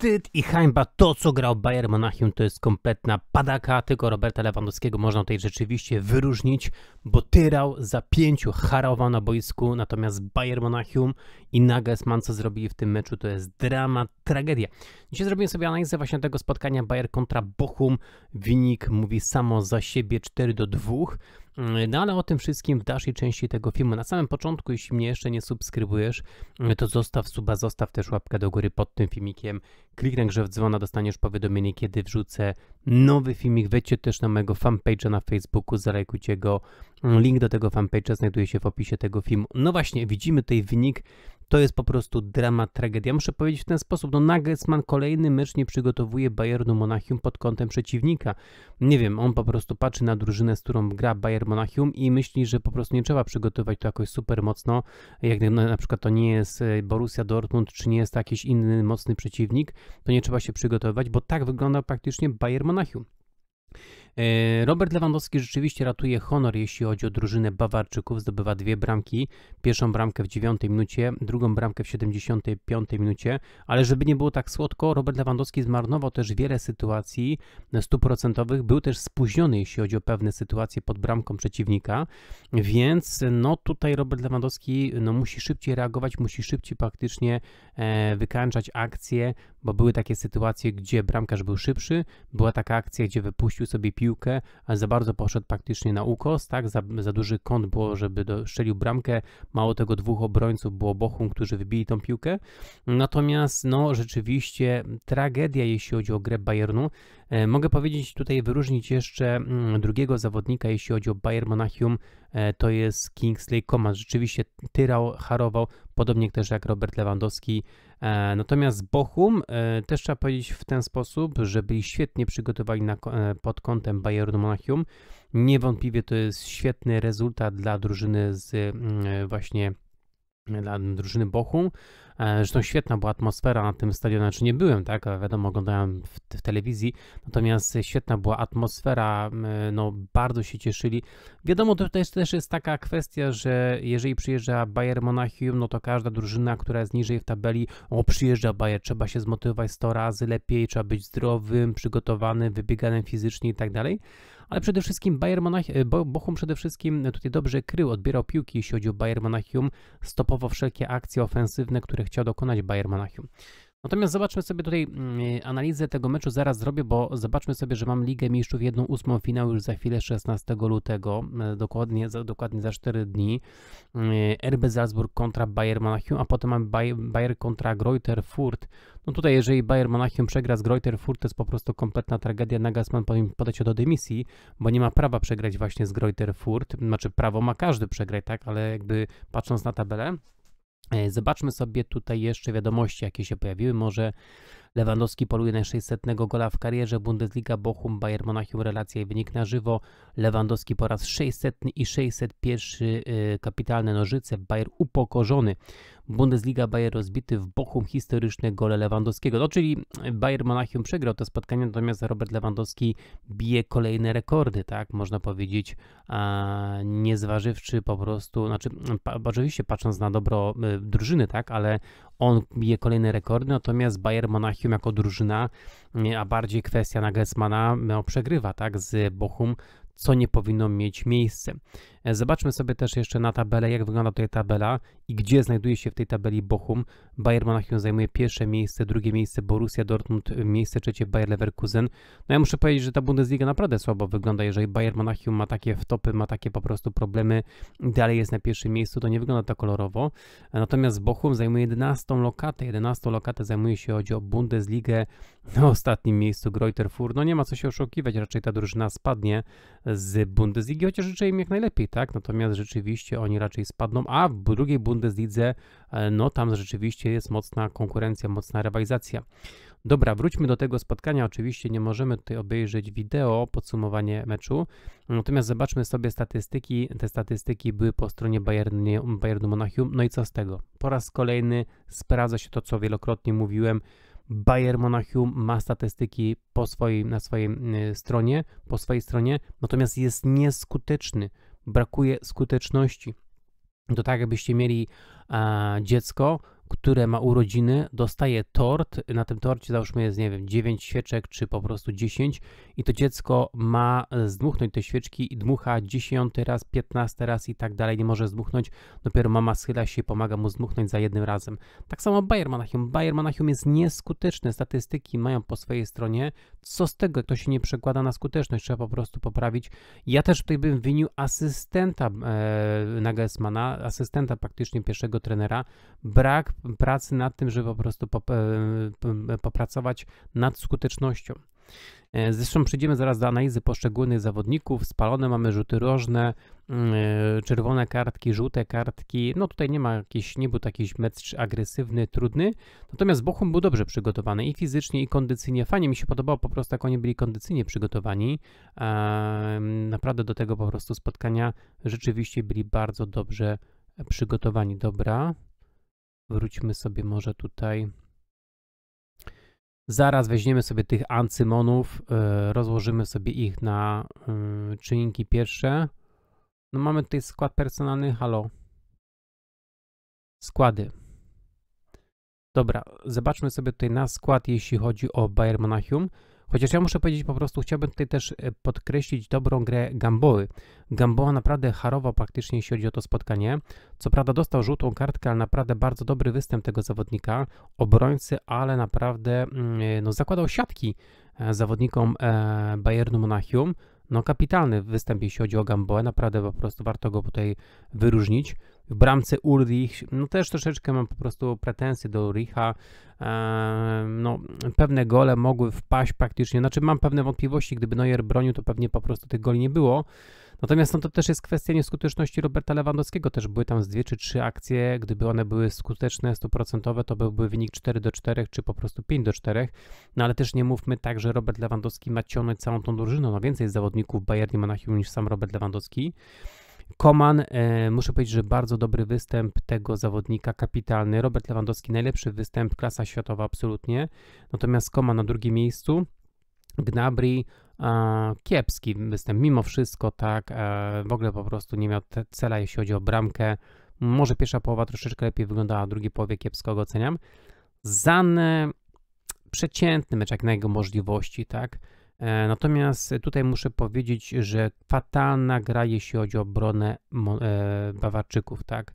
wstyd i hańba. To, co grał Bayern Monachium, to jest kompletna padaka. Tylko Roberta Lewandowskiego można tutaj rzeczywiście wyróżnić, bo tyrał za pięciu harował na boisku, natomiast Bayern Monachium i Nagelsmann, co zrobili w tym meczu, to jest dramat, tragedia. Dzisiaj zrobiłem sobie analizę właśnie tego spotkania Bayern kontra Bochum. Wynik mówi samo za siebie 4 do 2. Mm, no ale o tym wszystkim w dalszej części tego filmu. Na samym początku, jeśli mnie jeszcze nie subskrybujesz, mm, to zostaw suba, zostaw też łapkę do góry pod tym filmikiem. Kliknij grze w dzwona, dostaniesz powiadomienie, kiedy wrzucę nowy filmik. Wejdźcie też na mojego fanpage'a na Facebooku, zalajkujcie go. Mm, link do tego fanpage'a znajduje się w opisie tego filmu. No właśnie, widzimy tutaj wynik to jest po prostu dramat, tragedia. Muszę powiedzieć w ten sposób, no Nagelsmann kolejny mecz nie przygotowuje Bayernu Monachium pod kątem przeciwnika. Nie wiem, on po prostu patrzy na drużynę, z którą gra Bayern Monachium i myśli, że po prostu nie trzeba przygotować to jakoś super mocno, jak na, na przykład to nie jest e, Borussia Dortmund, czy nie jest to jakiś inny mocny przeciwnik, to nie trzeba się przygotowywać, bo tak wygląda praktycznie Bayern Monachium. E, Robert Lewandowski rzeczywiście ratuje honor, jeśli chodzi o drużynę Bawarczyków. Zdobywa dwie bramki. Pierwszą bramkę w 9 minucie, drugą bramkę w 75 minucie. Ale żeby nie było tak słodko, Robert Lewandowski zmarnował też wiele sytuacji stuprocentowych. Był też spóźniony, jeśli chodzi o pewne sytuacje pod bramką przeciwnika. Więc no tutaj Robert Lewandowski no, musi szybciej reagować, musi szybciej praktycznie e, wykańczać akcje, bo były takie sytuacje, gdzie bramkarz był szybszy. Była taka akcja, gdzie wypuścił sobie piłkę, a za bardzo poszedł praktycznie na ukos, tak? Za, za duży kąt było, żeby do, szczelił bramkę. Mało tego, dwóch obrońców było Bochum, którzy wybili tą piłkę. Natomiast, no, rzeczywiście tragedia, jeśli chodzi o grę Bayernu. E, mogę powiedzieć tutaj, wyróżnić jeszcze mm, drugiego zawodnika, jeśli chodzi o Bayern Monachium, e, to jest Kingsley Coman. Rzeczywiście tyrał, harował, podobnie też jak Robert Lewandowski. E, natomiast Bochum e, też trzeba powiedzieć w ten sposób, że byli świetnie przygotowani na, e, pod kątem Bayernu Monachium. Niewątpliwie to jest świetny rezultat dla drużyny z mm, właśnie dla drużyny Bochum, E, zresztą świetna była atmosfera na tym stadionie, znaczy nie byłem, tak, wiadomo, oglądałem w, w, telewizji, natomiast świetna była atmosfera, no bardzo się cieszyli. Wiadomo, to też, też jest taka kwestia, że jeżeli przyjeżdża Bayern Monachium, no to każda drużyna, która jest niżej w tabeli, o przyjeżdża Bayern, trzeba się zmotywować 100 razy lepiej, trzeba być zdrowym, przygotowanym, wybieganym fizycznie i tak dalej ale przede wszystkim Bayern Monachium, e, Bochum przede wszystkim tutaj dobrze krył, odbierał piłki, jeśli chodzi o Bayern Monachium, stopował wszelkie akcje ofensywne, które chciał dokonać Bayern Monachium. Natomiast zobaczmy sobie tutaj mm, analizę tego meczu, zaraz zrobię, bo zobaczmy sobie, że mam Ligę Mistrzów 1-8 finał już za chwilę 16 lutego, e, dokładnie za, dokładnie za 4 dni. E, RB Salzburg kontra Bayern Monachium, a potem mamy Bayern kontra Greuther Furt. No tutaj jeżeli Bayern Monachium przegra z Greuther Furt, to jest po prostu kompletna tragedia. Nagasman powinien podać się do dymisji, bo nie ma prawa przegrać właśnie z Greuther Furt. Znaczy prawo ma każdy przegrać, tak, ale jakby patrząc na tabelę, E, zobaczmy sobie tutaj jeszcze wiadomości, jakie się pojawiły. Może Lewandowski poluje na 600 gola w karierze. Bundesliga, Bochum, Bayern Monachium, relacja i wynik na żywo. Lewandowski po raz 600 i 601 e, kapitalne nożyce. Bayern upokorzony. Bundesliga Bayer rozbity w Bochum historyczne gole Lewandowskiego. No, czyli Bayer Monachium przegrał to spotkanie, natomiast Robert Lewandowski bije kolejne rekordy, tak? Można powiedzieć, a nie zważywszy po prostu, znaczy oczywiście patrząc na dobro y, drużyny, tak? Ale on bije kolejne rekordy, natomiast Bayer Monachium jako drużyna, y, a bardziej kwestia Nagelsmana, no, przegrywa, tak? Z Bochum co nie powinno mieć miejsca. E, zobaczmy sobie też jeszcze na tabelę, jak wygląda tutaj tabela i gdzie znajduje się w tej tabeli Bochum. Bayern Monachium zajmuje pierwsze miejsce, drugie miejsce Borussia Dortmund, e, miejsce trzecie Bayer Leverkusen. No ja muszę powiedzieć, że ta Bundesliga naprawdę słabo wygląda, jeżeli Bayern Monachium ma takie wtopy, ma takie po prostu problemy, dalej jest na pierwszym miejscu, to nie wygląda to kolorowo. E, natomiast Bochum zajmuje 11 lokatę, 11 lokatę zajmuje się chodzi o Bundesligę na ostatnim miejscu Greuter Fur. No nie ma co się oszukiwać, raczej ta drużyna spadnie z Bundesligi, chociaż życzę im jak najlepiej, tak? Natomiast rzeczywiście oni raczej spadną, a w drugiej Bundeslidze, e, no tam rzeczywiście jest mocna konkurencja, mocna rywalizacja. Dobra, wróćmy do tego spotkania. Oczywiście nie możemy tutaj obejrzeć wideo, podsumowanie meczu. Natomiast zobaczmy sobie statystyki. Te statystyki były po stronie Bayernu, Bayernu Monachium. No i co z tego? Po raz kolejny sprawdza się to, co wielokrotnie mówiłem Bayern Monachium ma statystyki po swojej, na swojej e, stronie, po swojej stronie, natomiast jest nieskuteczny, brakuje skuteczności. To tak, jakbyście mieli a, dziecko, które ma urodziny, dostaje tort. Na tym torcie załóżmy jest, nie wiem, 9 świeczek, czy po prostu 10, i to dziecko ma zdmuchnąć te świeczki i dmucha 10 raz, 15 raz i tak dalej, nie może zdmuchnąć. Dopiero mama schyla się i pomaga mu zdmuchnąć za jednym razem. Tak samo Bayer manachium Bayer manachium jest nieskuteczny. Statystyki mają po swojej stronie. Co z tego, to się nie przekłada na skuteczność, trzeba po prostu poprawić. Ja też tutaj bym winił asystenta e, Nagelsmana, asystenta praktycznie pierwszego trenera. Brak pracy nad tym, żeby po prostu e, e, popracować nad skutecznością. E, zresztą przejdziemy zaraz do analizy poszczególnych zawodników. Spalone mamy rzuty rożne, mm, czerwone kartki, żółte kartki. No tutaj nie ma jakiś, nie był taki mecz agresywny, trudny. Natomiast Bochum był dobrze przygotowany i fizycznie, i kondycyjnie. Fajnie mi się podobało po prostu, jak oni byli kondycyjnie przygotowani. Naprawdę do tego po prostu spotkania rzeczywiście byli bardzo dobrze przygotowani. Dobra, Wróćmy sobie może tutaj. Zaraz weźmiemy sobie tych ancymonów, e, rozłożymy sobie ich na e, czynniki pierwsze. No mamy tutaj skład personalny, halo. Składy. Dobra, zobaczmy sobie tutaj na skład, jeśli chodzi o Bayern Monachium. Chociaż ja muszę powiedzieć po prostu, chciałbym tutaj też e, podkreślić dobrą grę Gamboły. Gamboła naprawdę harował praktycznie jeśli chodzi o to spotkanie. Co prawda dostał żółtą kartkę, ale naprawdę bardzo dobry występ tego zawodnika. Obrońcy, ale naprawdę mm, e, no, zakładał siatki e, zawodnikom Bayernu Monachium. No kapitalny występ jeśli chodzi o Gamboę, naprawdę po prostu warto go tutaj wyróżnić w bramce Ulrich, no też troszeczkę mam po prostu pretensje do Ulricha, ehm, no pewne gole mogły wpaść praktycznie, znaczy mam pewne wątpliwości, gdyby Neuer bronił, to pewnie po prostu tych goli nie było, Natomiast no, to też jest kwestia nieskuteczności Roberta Lewandowskiego. Też były tam z dwie czy trzy akcje. Gdyby one były skuteczne, stuprocentowe, to byłby wynik 4 do 4 czy po prostu 5 do 4. No ale też nie mówmy tak, że Robert Lewandowski ma ciągnąć całą tą drużyną. No więcej jest zawodników na Monachium niż sam Robert Lewandowski. Koman, e, muszę powiedzieć, że bardzo dobry występ tego zawodnika, kapitalny. Robert Lewandowski, najlepszy występ, klasa światowa absolutnie. Natomiast Koman na drugim miejscu. Gnabry, kiepski występ, mimo wszystko, tak, e, w ogóle po prostu nie miał cela, jeśli chodzi o bramkę. Może pierwsza połowa troszeczkę lepiej wyglądała, drugi połowie kiepsko go oceniam. Zane przeciętny mecz jak na jego możliwości, tak. E, natomiast tutaj muszę powiedzieć, że fatalna gra, jeśli chodzi o obronę e, Bawarczyków, tak?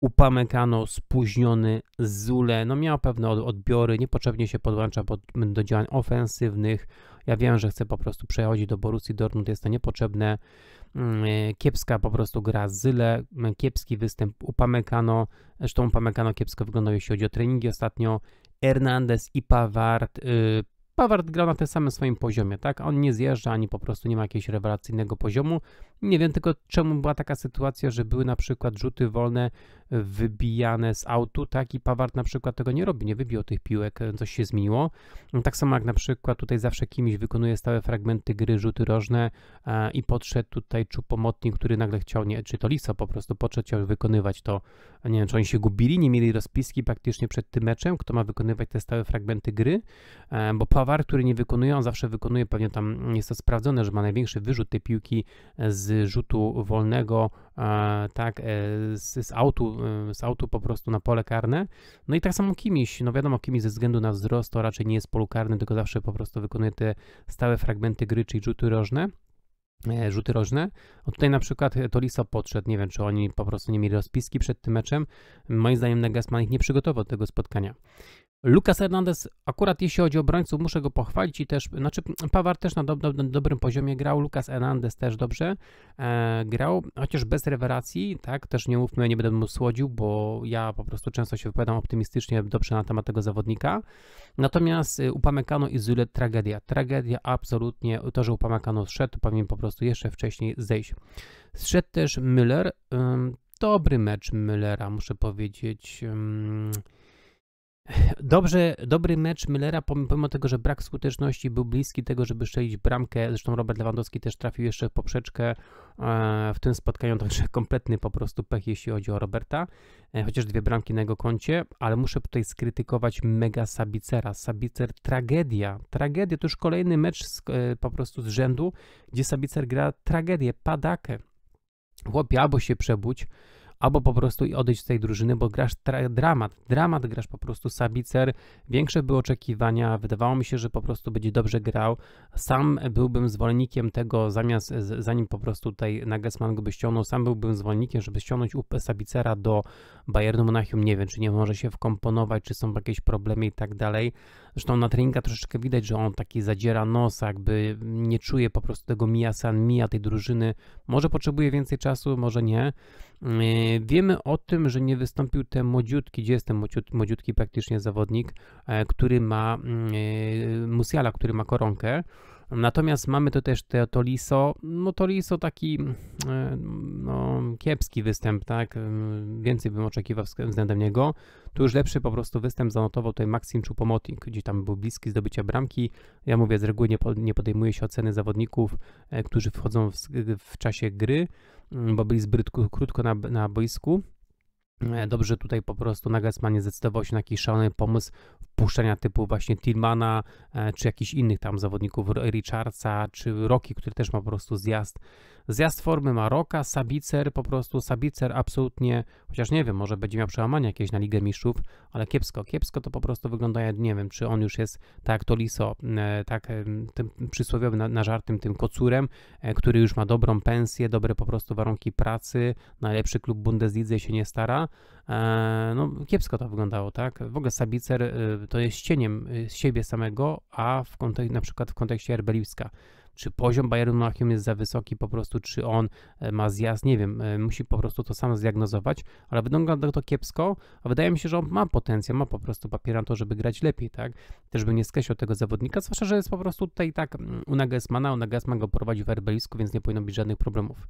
Upamekano, spóźniony, Zule, no miał pewne odbiory, niepotrzebnie się podłącza pod, do działań ofensywnych. Ja wiem, że chce po prostu przechodzić do Borussii Dortmund, jest to niepotrzebne. Mm, e, kiepska po prostu gra Zyle, kiepski występ Upamekano, zresztą Upamekano kiepsko wyglądał jeśli chodzi o treningi ostatnio. Hernandez i Pawart, y, Pawart gra na tym samym swoim poziomie, tak? On nie zjeżdża ani po prostu nie ma jakiegoś rewelacyjnego poziomu. Nie wiem tylko czemu była taka sytuacja, że były na przykład rzuty wolne wybijane z autu, tak? I Pawart na przykład tego nie robi, nie wybił tych piłek, e, coś się zmieniło. Tak samo jak na przykład tutaj zawsze kimś wykonuje stałe fragmenty gry, rzuty rożne e, i podszedł tutaj Czupomotni, który nagle chciał, nie, czy to Liso po prostu podszedł, chciał wykonywać to. Nie wiem, czy oni się gubili, nie mieli rozpiski praktycznie przed tym meczem, kto ma wykonywać te stałe fragmenty gry, e, bo Pawart Pawar, który nie wykonuje, on zawsze wykonuje, pewnie tam jest to sprawdzone, że ma największy wyrzut tej piłki z rzutu wolnego, e, tak, e, z, z, autu, e, z autu po prostu na pole karne. No i tak samo Kimiś, no wiadomo, Kimiś ze względu na wzrost to raczej nie jest polu karny, tylko zawsze po prostu wykonuje te stałe fragmenty gry, czyli rzuty rożne rzuty rożne. O no tutaj na przykład Toliso podszedł, nie wiem czy oni po prostu nie mieli rozpiski przed tym meczem. Moim zdaniem Negasman ich nie przygotował do tego spotkania. Lucas Hernandez, akurat jeśli chodzi o obrońców, muszę go pochwalić i też, znaczy Pawar też na, do, do, dobrym poziomie grał, Lucas Hernandez też dobrze e, grał, chociaż bez rewelacji, tak, też nie mówmy, nie będę mu słodził, bo ja po prostu często się wypowiadam optymistycznie dobrze na temat tego zawodnika. Natomiast y, Upamecano i Zule tragedia, tragedia absolutnie, to, że Upamecano zszedł, powinien po prostu jeszcze wcześniej zejść. Zszedł też Müller, dobry mecz Müllera, muszę powiedzieć, Dobrze, dobry mecz Millera, pomimo tego, że brak skuteczności był bliski tego, żeby szczelić bramkę. Zresztą Robert Lewandowski też trafił jeszcze w poprzeczkę e, w tym spotkaniu, także kompletny po prostu pech, jeśli chodzi o Roberta. E, chociaż dwie bramki na jego koncie, ale muszę tutaj skrytykować mega Sabicera. Sabicer tragedia, tragedia. To już kolejny mecz z, e, po prostu z rzędu, gdzie Sabicer gra tragedię, padakę. Chłopie, albo się przebudź, albo po prostu odejść z tej drużyny, bo grasz dramat, dramat grasz po prostu Sabicer, większe były oczekiwania, wydawało mi się, że po prostu będzie dobrze grał, sam byłbym zwolennikiem tego, zamiast, zanim po prostu tutaj Nagelsmann go by ściągnął, sam byłbym zwolennikiem, żeby ściągnąć Sabicera do Bayernu Monachium, nie wiem, czy nie może się wkomponować, czy są jakieś problemy i tak dalej, zresztą na treningach troszeczkę widać, że on taki zadziera nos, jakby nie czuje po prostu tego mija san mija tej drużyny, może potrzebuje więcej czasu, może nie, E, wiemy o tym, że nie wystąpił ten młodziutki, gdzie jest ten młodziutki praktycznie zawodnik, e, który ma mm, e, Musiala, który ma koronkę. Natomiast mamy tu też te, to Liso, no to Liso taki e, no, kiepski występ, tak? E, więcej bym oczekiwał względem niego. Tu już lepszy po prostu występ zanotował tutaj Maxim Czupomoting, gdzie tam był bliski zdobycia bramki. Ja mówię, z reguły nie, nie podejmuje się oceny zawodników, e, którzy wchodzą w, w czasie gry, bo byli zbyt krótko na, na boisku. E, dobrze tutaj po prostu Nagelsmann nie zdecydował się na jakiś szalony pomysł wpuszczenia typu właśnie Tillmana, e, czy jakichś innych tam zawodników, Richardsa, czy Roki, który też ma po prostu zjazd Zjazd formy Maroka, Sabicer, po prostu Sabicer absolutnie, chociaż nie wiem, może będzie miał przełamanie jakieś na Ligę Mistrzów, ale kiepsko, kiepsko to po prostu wygląda, ja nie wiem, czy on już jest tak to liso, e, tak e, tym przysłowiowym na, na żartym tym kocurem, e, który już ma dobrą pensję, dobre po prostu warunki pracy, najlepszy klub Bundeslidze się nie stara, no kiepsko to wyglądało, tak? W ogóle Sabicer to jest cieniem siebie samego, a w kontek- na przykład w kontekście Erbeliwska czy poziom Bayernu Monachium jest za wysoki po prostu, czy on e, ma zjazd, nie wiem, e, musi po prostu to samo zdiagnozować, ale wygląda to kiepsko, a wydaje mi się, że on ma potencjał, ma po prostu papier na to, żeby grać lepiej, tak? Też bym nie skreślił tego zawodnika, zwłaszcza, że jest po prostu tutaj tak mm, Unagesmana, Unagesman go prowadzi w erbelisku, więc nie powinno być żadnych problemów.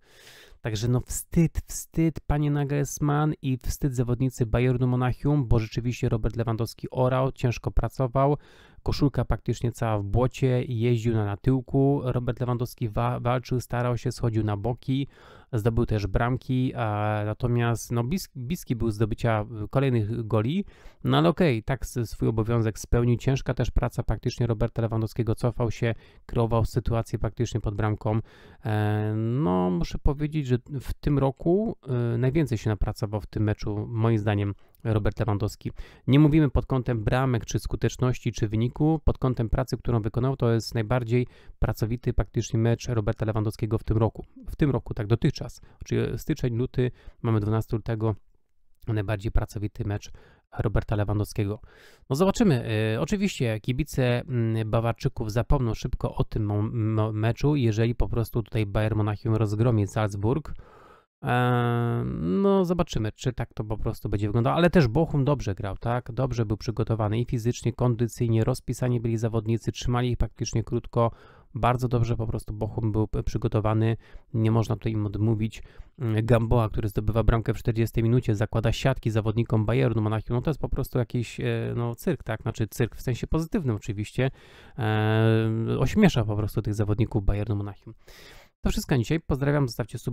Także no wstyd, wstyd panie Nagelsman i wstyd zawodnicy Bayernu Monachium, bo rzeczywiście Robert Lewandowski orał, ciężko pracował, koszulka praktycznie cała w błocie, jeździł na natyłku, Robert Lewandowski wa walczył, starał się, schodził na boki, zdobył też bramki, a natomiast no, Biski bliski był zdobycia kolejnych goli, no ale okej, okay, tak swój obowiązek spełnił, ciężka też praca praktycznie Roberta Lewandowskiego, cofał się, kreował sytuację praktycznie pod bramką, e, no muszę powiedzieć, że w tym roku e, najwięcej się napracował w tym meczu, moim zdaniem, Robert Lewandowski. Nie mówimy pod kątem bramek, czy skuteczności, czy wyniku. Pod kątem pracy, którą wykonał, to jest najbardziej pracowity praktycznie mecz Roberta Lewandowskiego w tym roku. W tym roku, tak dotychczas czas. Czyli e, styczeń, luty, mamy 12 lutego, najbardziej pracowity mecz Roberta Lewandowskiego. No zobaczymy. E, oczywiście kibice mm, Bawarczyków zapomną szybko o tym meczu, jeżeli po prostu tutaj Bayern Monachium rozgromi Salzburg. E, no, zobaczymy, czy tak to po prostu będzie wyglądało, ale też Bochum dobrze grał, tak? Dobrze był przygotowany i fizycznie, kondycyjnie, rozpisani byli zawodnicy, trzymali ich praktycznie krótko, bardzo dobrze po prostu Bochum był przygotowany, nie można tutaj im odmówić. Mm, Gamboa, który zdobywa bramkę w 40 minucie, zakłada siatki zawodnikom Bayernu Monachium, no to jest po prostu jakiś e, no, cyrk, tak? Znaczy cyrk w sensie pozytywnym oczywiście, e, ośmiesza po prostu tych zawodników Bayernu Monachium. To wszystko dzisiaj. Pozdrawiam, zostawcie sub